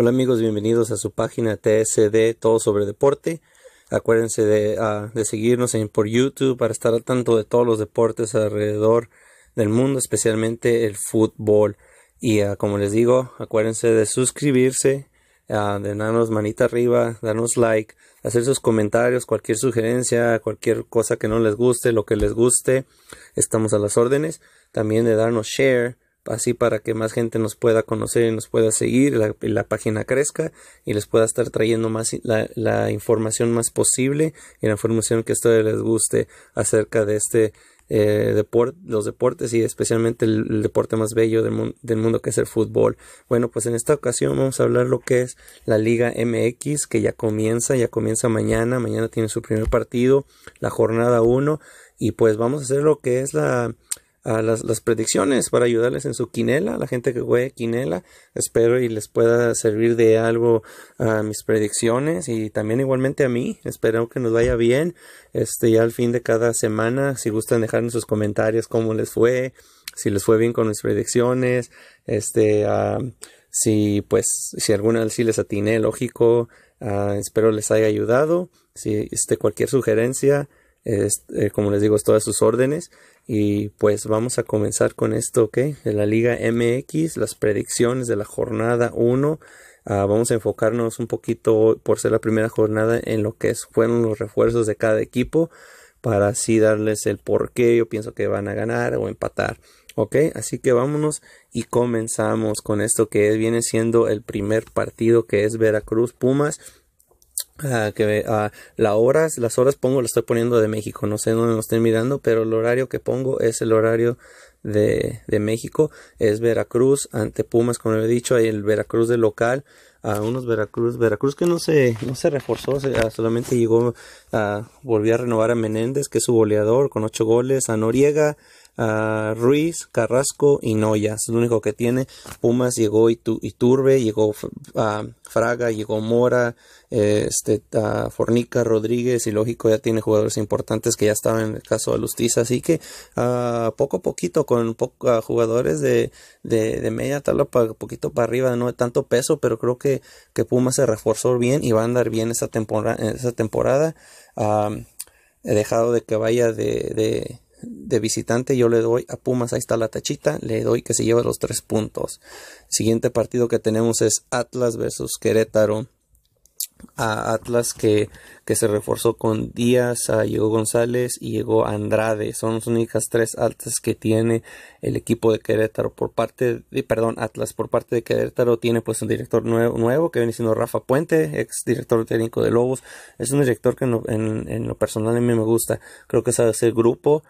Hola amigos, bienvenidos a su página TSD Todo sobre Deporte. Acuérdense de, ah, seguirnos por YouTube para estar al tanto de todos los deportes alrededor del mundo, especialmente el fútbol. Y ah, como les digo, acuérdense de suscribirse, ah, de darnos manita arriba, darnos like, hacer sus comentarios, cualquier sugerencia, cualquier cosa que no les guste, lo que les guste, estamos a las órdenes. También de darnos share así para que más gente nos pueda conocer y nos pueda seguir, la, página crezca y les pueda estar trayendo más la, información más posible y la información que a ustedes les guste acerca de este eh, los deportes y especialmente el, deporte más bello del, del, mundo que es el fútbol. Bueno, pues en esta ocasión vamos a hablar lo que es la Liga MX que ya comienza, ya comienza mañana, mañana tiene su primer partido, la jornada 1 y pues vamos a hacer lo que es la las, predicciones para ayudarles en su quinela, la gente que juegue quinela. Espero y les pueda servir de algo a mis predicciones y también igualmente a mí. Espero que nos vaya bien. Este, ya al fin de cada semana, si gustan dejar en sus comentarios cómo les fue, si les fue bien con mis predicciones, este, ah, si pues, si alguna sí les atiné, lógico. Ah, espero les haya ayudado. Si este, cualquier sugerencia, eh, como les digo, es todas sus órdenes. Y pues vamos a comenzar con esto, que De la Liga MX, las predicciones de la jornada 1. Ah, vamos a enfocarnos un poquito, por ser la primera jornada, en lo que fueron los refuerzos de cada equipo. Para así darles el por qué yo pienso que van a ganar o empatar. Ok, así que vámonos y comenzamos con esto que viene siendo el primer partido que es Veracruz Pumas Ah, que a ah, las horas, las horas pongo, las estoy poniendo de México, no sé dónde lo estén mirando, pero el horario que pongo es el horario de, de México, es Veracruz, ante Pumas, como he dicho, hay el Veracruz de local, a ah, unos Veracruz, Veracruz que no se, no se reforzó, solamente llegó, a volvió a renovar a Menéndez, que es su goleador, con ocho goles, a Noriega, Ah, Ruiz, Carrasco y Noyas. Lo único que tiene. Pumas llegó y Turbe llegó a ah, Fraga, llegó Mora, este, ah, Fornica, Rodríguez y lógico ya tiene jugadores importantes que ya estaban en el caso de Lustiz Así que poco a poquito con poco jugadores de, media tabla, para, poquito para arriba, no de tanto peso, pero creo que, que Pumas se reforzó bien y va a andar bien esta temporada. temporada. he dejado de que vaya de de visitante yo le doy a Pumas, ahí está la tachita, le doy que se lleve los tres puntos. Siguiente partido que tenemos es Atlas versus Querétaro a Atlas que, que se reforzó con Díaz, a llegó González y llegó Andrade. Son las únicas tres altas que tiene el equipo de Querétaro por parte de, perdón, Atlas por parte de Querétaro tiene pues un director nuevo, nuevo que viene siendo Rafa Puente, ex director técnico de Lobos. Es un director que en lo, en, lo personal a mí me gusta. Creo que sabe hacer grupo,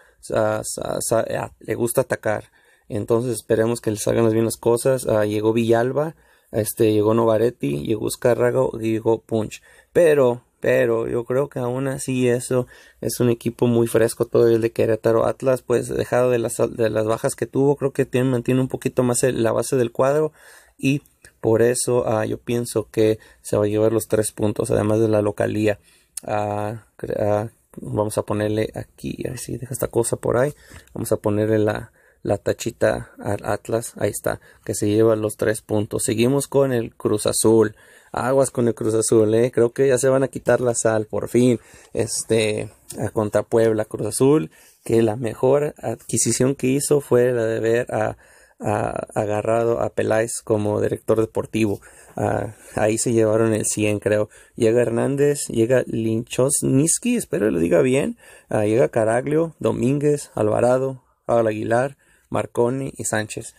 le gusta atacar. Entonces esperemos que le salgan bien las cosas. Ah, llegó Villalba este, llegó Novaretti, llegó Escarrago, llegó Punch. Pero, pero yo creo que aún así eso es un equipo muy fresco todo el de Querétaro. Atlas, pues dejado de las, de las bajas que tuvo, creo que tiene, mantiene un poquito más la base del cuadro y por eso ah, yo pienso que se va a llevar los tres puntos, además de la localía. Ah, ah, vamos a ponerle aquí, a ver si deja esta cosa por ahí. Vamos a ponerle la, la tachita al Atlas, ahí está, que se lleva los tres puntos. Seguimos con el Cruz Azul, aguas con el Cruz Azul, eh. creo que ya se van a quitar la sal, por fin, este, a contra Puebla, Cruz Azul, que la mejor adquisición que hizo fue la de ver a, agarrado a Peláez como director deportivo. Ah, ahí se llevaron el 100, creo. Llega Hernández, llega niski espero lo diga bien. Ah, llega Caraglio, Domínguez, Alvarado, Pablo Aguilar, Marconi y Sánchez.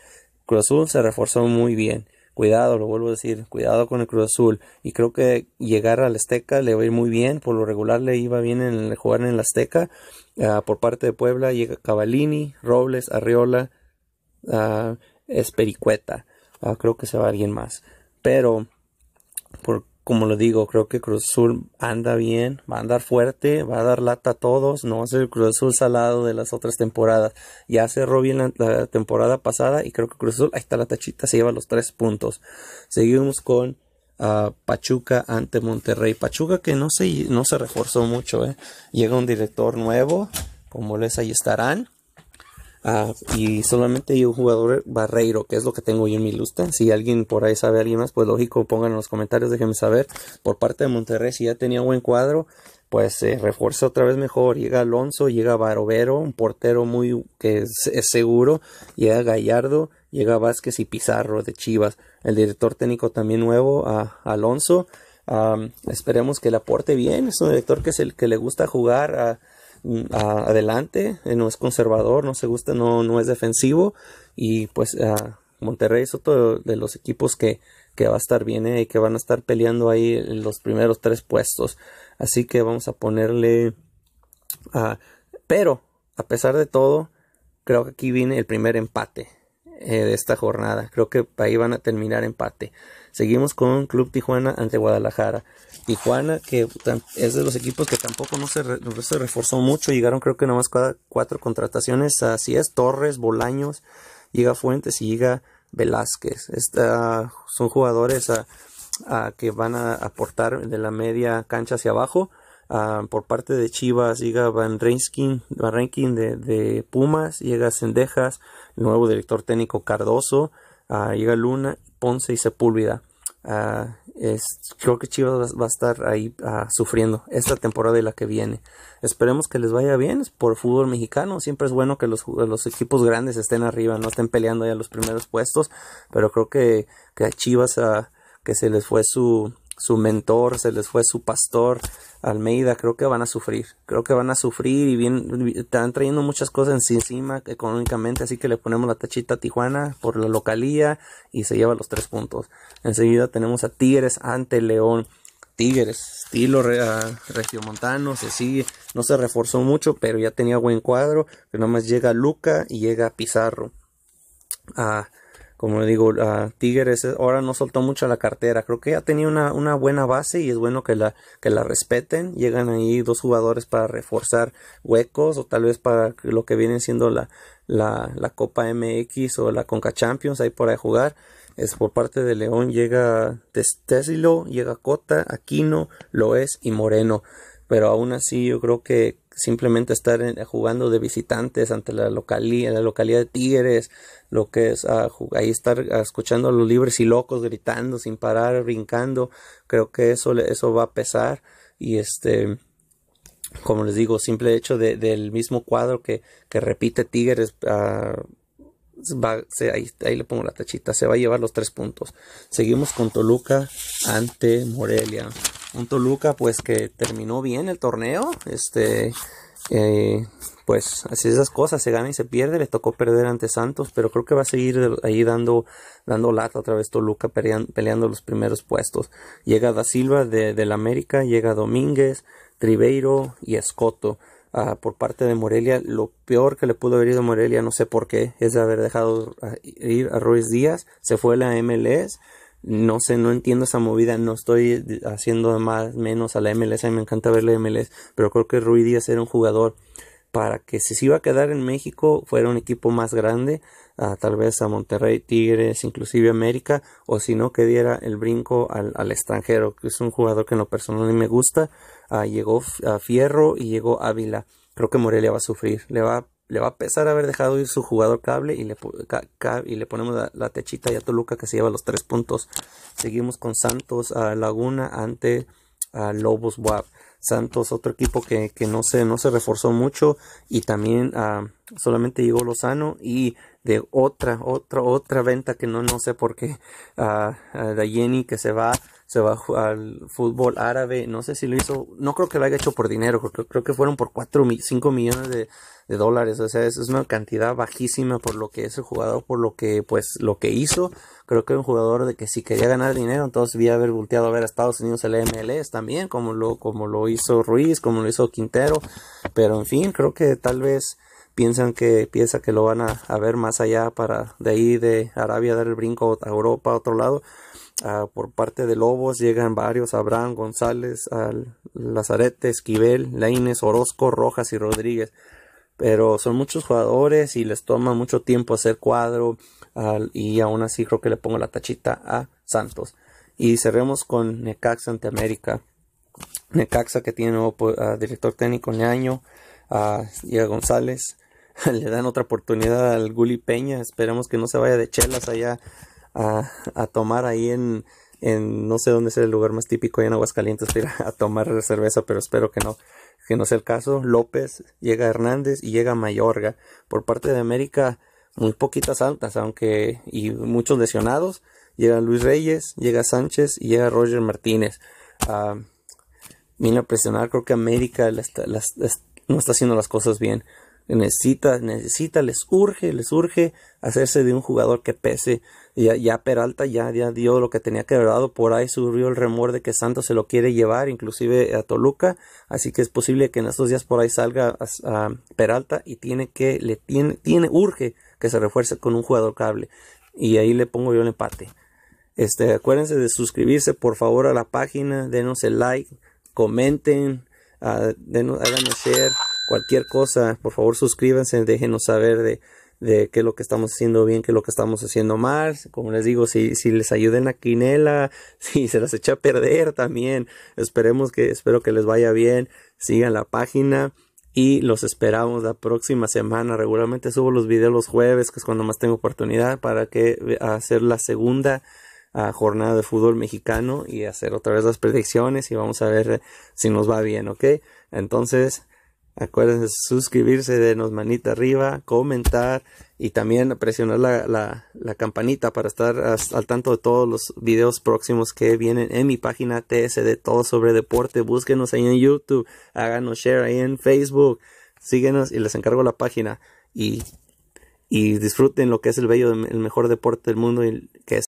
Cruz Azul se reforzó muy bien. Cuidado, lo vuelvo a decir, cuidado con el Cruz Azul. Y creo que llegar al Azteca le va a ir muy bien. Por lo regular le iba bien en jugar en el Azteca. Ah, por parte de Puebla llega Cavalini, Robles, Arriola, ah, Espericueta. Ah, creo que se va alguien más. Pero por como lo digo, creo que Cruz Azul anda bien, va a andar fuerte, va a dar lata a todos, no va a ser el Cruz Azul salado de las otras temporadas. Ya cerró bien la, temporada pasada y creo que Cruz Azul, ahí está la tachita, se lleva los tres puntos. Seguimos con ah, Pachuca ante Monterrey. Pachuca que no se, no se reforzó mucho, eh. llega un director nuevo, como les ahí estarán. Ah, y solamente hay un jugador barreiro, que es lo que tengo yo en mi lista. Si alguien por ahí sabe alguien más, pues lógico, pongan en los comentarios, déjenme saber. Por parte de Monterrey, si ya tenía buen cuadro, pues se refuerza otra vez mejor. Llega Alonso, llega Barovero, un portero muy que es, seguro. Llega Gallardo, llega Vázquez y Pizarro de Chivas. El director técnico también nuevo, a Alonso. Ah, esperemos que le aporte bien. Es un director que es el que le gusta jugar. a adelante, eh, no es conservador, no se gusta, no, no es defensivo y pues Monterrey es otro de los equipos que, que va a estar bien eh, y que van a estar peleando ahí los primeros tres puestos. Así que vamos a ponerle... pero, a pesar de todo, creo que aquí viene el primer empate. Eh, de esta jornada. Creo que ahí van a terminar empate. Seguimos con Club Tijuana ante Guadalajara. Tijuana, que es de los equipos que tampoco no se, reforzó mucho, llegaron creo que nomás cuatro, cuatro contrataciones, así es, Torres, Bolaños, llega Fuentes y llega Velázquez. Esta, son jugadores a que van a aportar de la media cancha hacia abajo Ah, por parte de Chivas llega Van Renskin, Van Rankin de, Pumas, llega Cendejas, el nuevo director técnico Cardoso, ah, llega Luna, Ponce y Sepúlveda. Ah, creo que Chivas va, a estar ahí sufriendo esta temporada y la que viene. Esperemos que les vaya bien por fútbol mexicano. Siempre es bueno que los, equipos grandes estén arriba, no estén peleando ya los primeros puestos. Pero creo que, que a Chivas que se les fue su, su mentor, se les fue su pastor Almeida, creo que van a sufrir, creo que van a sufrir y bien, están trayendo muchas cosas encima económicamente, así que le ponemos la tachita a Tijuana por la localía y se lleva los tres puntos. Enseguida tenemos a Tigres ante León. Tigres, estilo regiomontano, se sigue, no se reforzó mucho, pero ya tenía buen cuadro, que nada más llega Luca y llega Pizarro. a ah, como digo, la Tigres ahora no soltó mucho la cartera. Creo que ya tenía una, buena base y es bueno que la, que la respeten. Llegan ahí dos jugadores para reforzar huecos o tal vez para lo que viene siendo la, la, Copa MX o la Conca Champions ahí para jugar. Es por parte de León llega Tesilo, llega Cota, Aquino, Loes y Moreno. Pero aún así yo creo que simplemente estar jugando de visitantes ante la localidad, la localidad de Tigres, lo que es ah, ahí estar ah, escuchando a los libres y locos gritando sin parar, brincando, creo que eso, eso va a pesar y este como les digo, simple hecho de, del mismo cuadro que, que repite Tigres, ah, ahí, ahí, le pongo la tachita, se va a llevar los tres puntos. Seguimos con Toluca ante Morelia un Toluca pues que terminó bien el torneo, este, eh, pues así esas cosas, se gana y se pierde, le tocó perder ante Santos, pero creo que va a seguir ahí dando, dando lata otra vez Toluca peleando, los primeros puestos. Llega Da Silva de, del América, llega Domínguez, Ribeiro y Escoto. Ah, por parte de Morelia, lo peor que le pudo haber ido a Morelia, no sé por qué, es haber dejado ir a Ruiz Díaz, se fue la MLS, no sé, no entiendo esa movida, no estoy haciendo más menos a la MLS, a mí me encanta ver la MLS, pero creo que Ruiz Díaz era un jugador para que si se iba a quedar en México fuera un equipo más grande, tal vez a Monterrey, Tigres, inclusive América, o si no que diera el brinco al, al extranjero, que es un jugador que en lo personal me gusta, ah, llegó a Fierro y llegó Ávila, creo que Morelia va a sufrir, le va a le va a pesar haber dejado ir su jugador cable y le, y le ponemos la, techita y a Toluca que se lleva los tres puntos. Seguimos con Santos a Laguna ante a Lobos Wap. Santos, otro equipo que, que, no, se, no se reforzó mucho y también ah, solamente llegó Lozano y de otra, otra, otra venta que no, no sé por qué, ah, de Jenny que se va se va al fútbol árabe, no sé si lo hizo, no creo que lo haya hecho por dinero, creo, creo que fueron por 4, 5 millones de, dólares, o sea, es, una cantidad bajísima por lo que es el jugador, por lo que, pues, lo que hizo, creo que un jugador de que si quería ganar dinero, entonces debía haber volteado a ver a Estados Unidos el MLS también, como lo, como lo hizo Ruiz, como lo hizo Quintero, pero en fin, creo que tal vez piensan que piensa que lo van a, ver más allá para de ahí de Arabia dar el brinco a Europa a otro lado ah, por parte de Lobos llegan varios Abraham González Lazarete Esquivel Laines Orozco Rojas y Rodríguez pero son muchos jugadores y les toma mucho tiempo hacer cuadro y aún así creo que le pongo la tachita a Santos y cerremos con Necaxa ante América Necaxa que tiene nuevo ah, director técnico en el año ah, a González le dan otra oportunidad al Gulli Peña. Esperemos que no se vaya de chelas allá a, tomar ahí en, no sé dónde es el lugar más típico en Aguascalientes ir a tomar cerveza, pero espero que no, que no sea el caso. López, llega Hernández y llega Mayorga. Por parte de América, muy poquitas altas, aunque, y muchos lesionados. Llega Luis Reyes, llega Sánchez y llega Roger Martínez. Uh, ah, vino a presionar, creo que América no está haciendo las cosas bien. Necesita, necesita, les urge, les urge hacerse de un jugador que pese. Ya, ya Peralta ya, dio lo que tenía que haber dado Por ahí surgió el remor de que Santos se lo quiere llevar, inclusive a Toluca. Así que es posible que en estos días por ahí salga a, Peralta y tiene que, le tiene, tiene, urge que se refuerce con un jugador cable. Y ahí le pongo yo el empate. Este, acuérdense de suscribirse por favor a la página, denos el like, comenten, ah, denos, háganos ser cualquier cosa, por favor suscríbanse, déjenos saber de, qué es lo que estamos haciendo bien, qué es lo que estamos haciendo mal. Como les digo, si, si les ayuda en la quinela, si se las echa a perder también. Esperemos que, espero que les vaya bien. Sigan la página y los esperamos la próxima semana. Regularmente subo los videos los jueves, que es cuando más tengo oportunidad para que eh, hacer la segunda ah, jornada de fútbol mexicano y hacer otra vez las predicciones y vamos a ver si nos va bien, ¿ok? Entonces, Acuérdense suscribirse, denos manita arriba, comentar y también presionar la, la, campanita para estar al tanto de todos los videos próximos que vienen en mi página TSD Todo sobre Deporte. Búsquenos ahí en YouTube, háganos share ahí en Facebook, síguenos y les encargo la página. Y, y disfruten lo que es el bello, el mejor deporte del mundo y que es